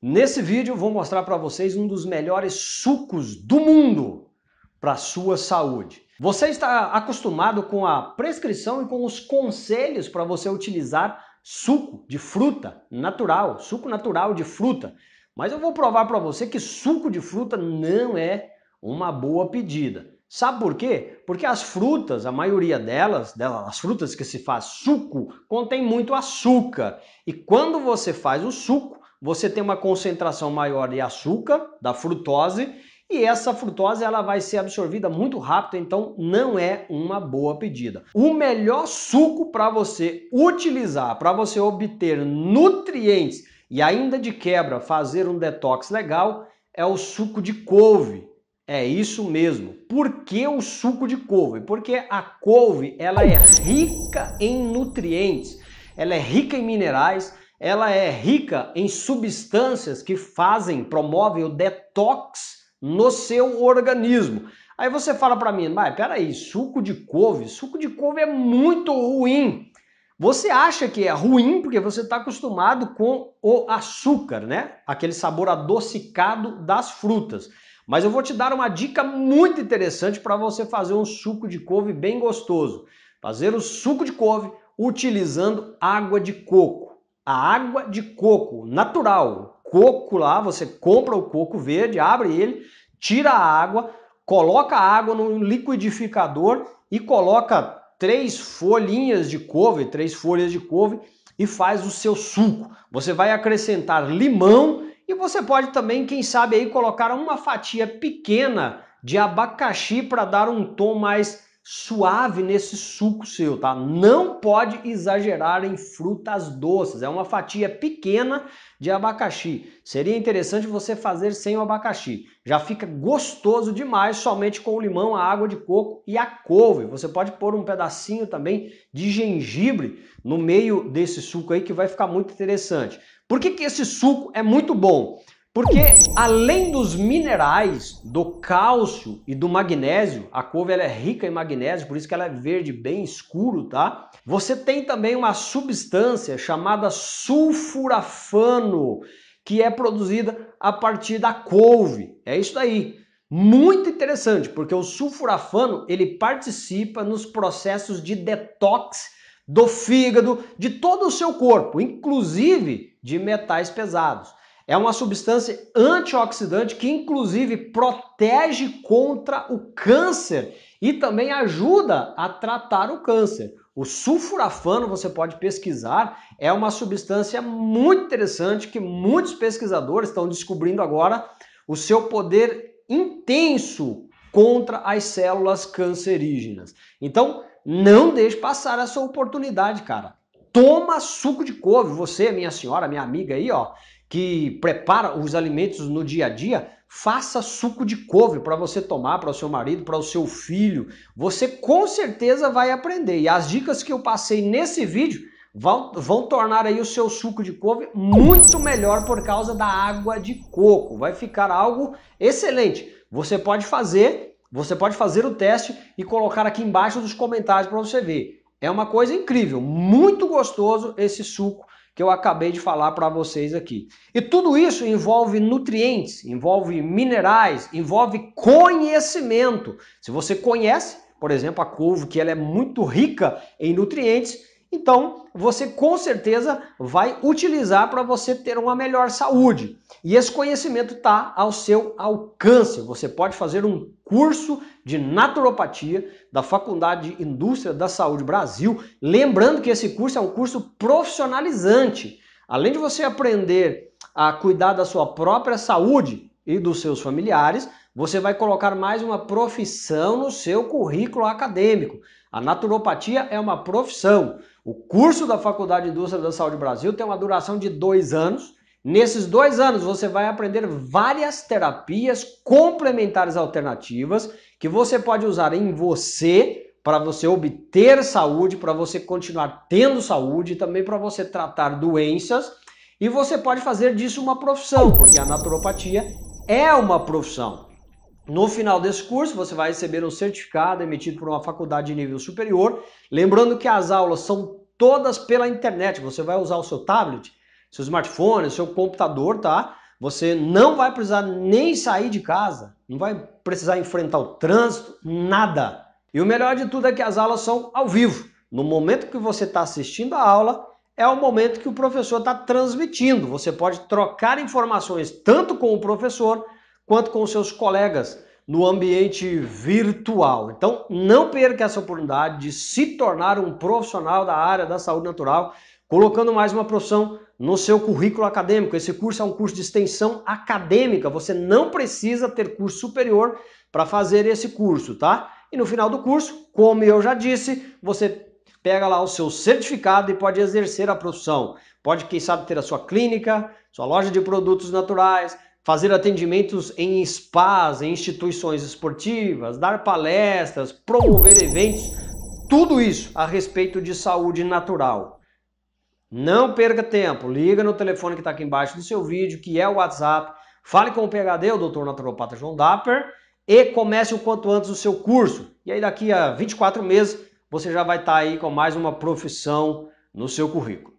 Nesse vídeo vou mostrar para vocês um dos melhores sucos do mundo para sua saúde. Você está acostumado com a prescrição e com os conselhos para você utilizar suco de fruta natural, suco natural de fruta. Mas eu vou provar para você que suco de fruta não é uma boa pedida. Sabe por quê? Porque as frutas, a maioria delas, delas, as frutas que se faz suco, contém muito açúcar. E quando você faz o suco, você tem uma concentração maior de açúcar, da frutose, e essa frutose ela vai ser absorvida muito rápido, então não é uma boa pedida. O melhor suco para você utilizar, para você obter nutrientes e ainda de quebra fazer um detox legal, é o suco de couve. É isso mesmo. Por que o suco de couve? Porque a couve ela é rica em nutrientes, ela é rica em minerais, ela é rica em substâncias que fazem, promovem o detox no seu organismo. Aí você fala para mim, mas peraí, suco de couve? Suco de couve é muito ruim. Você acha que é ruim porque você está acostumado com o açúcar, né? Aquele sabor adocicado das frutas. Mas eu vou te dar uma dica muito interessante para você fazer um suco de couve bem gostoso. Fazer o suco de couve utilizando água de coco a água de coco natural. Coco lá, você compra o coco verde, abre ele, tira a água, coloca a água no liquidificador e coloca três folhinhas de couve, três folhas de couve e faz o seu suco. Você vai acrescentar limão e você pode também, quem sabe aí, colocar uma fatia pequena de abacaxi para dar um tom mais suave nesse suco seu, tá? Não pode exagerar em frutas doces. É uma fatia pequena de abacaxi. Seria interessante você fazer sem o abacaxi. Já fica gostoso demais somente com o limão, a água de coco e a couve. Você pode pôr um pedacinho também de gengibre no meio desse suco aí que vai ficar muito interessante. Por que, que esse suco é muito bom? Porque além dos minerais, do cálcio e do magnésio, a couve ela é rica em magnésio, por isso que ela é verde bem escuro, tá? Você tem também uma substância chamada sulfurafano, que é produzida a partir da couve. É isso aí. Muito interessante, porque o sulfurafano, ele participa nos processos de detox do fígado, de todo o seu corpo, inclusive de metais pesados. É uma substância antioxidante que, inclusive, protege contra o câncer e também ajuda a tratar o câncer. O sulfurafano, você pode pesquisar, é uma substância muito interessante que muitos pesquisadores estão descobrindo agora o seu poder intenso contra as células cancerígenas. Então, não deixe passar essa oportunidade, cara. Toma suco de couve, você, minha senhora, minha amiga aí, ó que prepara os alimentos no dia a dia, faça suco de couve para você tomar para o seu marido, para o seu filho. Você com certeza vai aprender. E as dicas que eu passei nesse vídeo vão, vão tornar aí o seu suco de couve muito melhor por causa da água de coco. Vai ficar algo excelente. Você pode fazer, você pode fazer o teste e colocar aqui embaixo dos comentários para você ver. É uma coisa incrível, muito gostoso esse suco que eu acabei de falar para vocês aqui. E tudo isso envolve nutrientes, envolve minerais, envolve conhecimento. Se você conhece, por exemplo, a couve, que ela é muito rica em nutrientes, então, você com certeza vai utilizar para você ter uma melhor saúde. E esse conhecimento está ao seu alcance. Você pode fazer um curso de naturopatia da Faculdade de Indústria da Saúde Brasil. Lembrando que esse curso é um curso profissionalizante. Além de você aprender a cuidar da sua própria saúde e dos seus familiares, você vai colocar mais uma profissão no seu currículo acadêmico. A naturopatia é uma profissão. O curso da Faculdade de Indústria da Saúde Brasil tem uma duração de dois anos. Nesses dois anos, você vai aprender várias terapias complementares alternativas que você pode usar em você para você obter saúde, para você continuar tendo saúde, também para você tratar doenças. E você pode fazer disso uma profissão, porque a naturopatia é uma profissão. No final desse curso, você vai receber um certificado emitido por uma faculdade de nível superior. Lembrando que as aulas são todas pela internet. Você vai usar o seu tablet, seu smartphone, seu computador, tá? Você não vai precisar nem sair de casa, não vai precisar enfrentar o trânsito, nada. E o melhor de tudo é que as aulas são ao vivo. No momento que você está assistindo a aula, é o momento que o professor está transmitindo. Você pode trocar informações tanto com o professor quanto com seus colegas no ambiente virtual. Então, não perca essa oportunidade de se tornar um profissional da área da saúde natural, colocando mais uma profissão no seu currículo acadêmico. Esse curso é um curso de extensão acadêmica, você não precisa ter curso superior para fazer esse curso, tá? E no final do curso, como eu já disse, você pega lá o seu certificado e pode exercer a profissão. Pode, quem sabe, ter a sua clínica, sua loja de produtos naturais, fazer atendimentos em spas, em instituições esportivas, dar palestras, promover eventos, tudo isso a respeito de saúde natural. Não perca tempo, liga no telefone que está aqui embaixo do seu vídeo, que é o WhatsApp, fale com o PHD, o Dr. Naturopata João Dapper, e comece o quanto antes o seu curso. E aí daqui a 24 meses você já vai estar tá aí com mais uma profissão no seu currículo.